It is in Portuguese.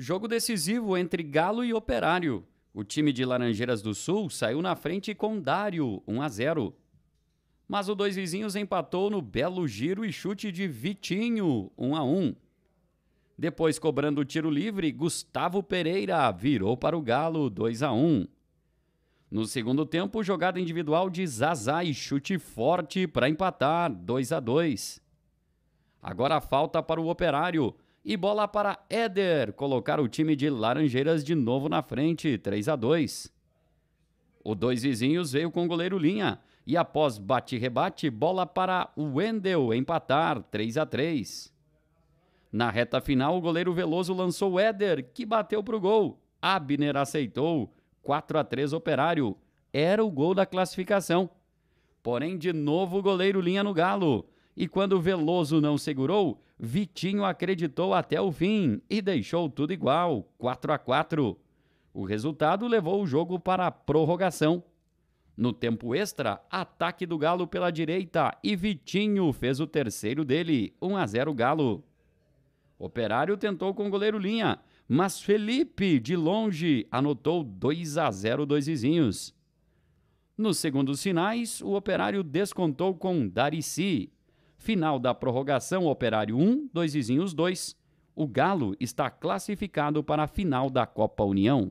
Jogo decisivo entre Galo e Operário. O time de Laranjeiras do Sul saiu na frente com Dário, 1 a 0. Mas o Dois Vizinhos empatou no belo giro e chute de Vitinho, 1 a 1. Depois, cobrando o tiro livre, Gustavo Pereira virou para o Galo, 2 a 1. No segundo tempo, jogada individual de Zazá e chute forte para empatar, 2 a 2. Agora falta para o Operário. E bola para Éder colocar o time de Laranjeiras de novo na frente, 3 a 2. O dois vizinhos veio com o goleiro Linha. E após bate-rebate, bola para Wendel empatar, 3 a 3. Na reta final, o goleiro Veloso lançou Éder, que bateu para o gol. Abner aceitou, 4 a 3 Operário. Era o gol da classificação. Porém, de novo o goleiro Linha no Galo. E quando Veloso não segurou, Vitinho acreditou até o fim e deixou tudo igual, 4 a 4. O resultado levou o jogo para a prorrogação. No tempo extra, ataque do Galo pela direita e Vitinho fez o terceiro dele, 1 a 0 Galo. Operário tentou com o goleiro Linha, mas Felipe, de longe, anotou 2 a 0 dois vizinhos. Nos segundos finais, o Operário descontou com Darici Final da prorrogação, Operário 1, dois vizinhos 2. O Galo está classificado para a final da Copa União.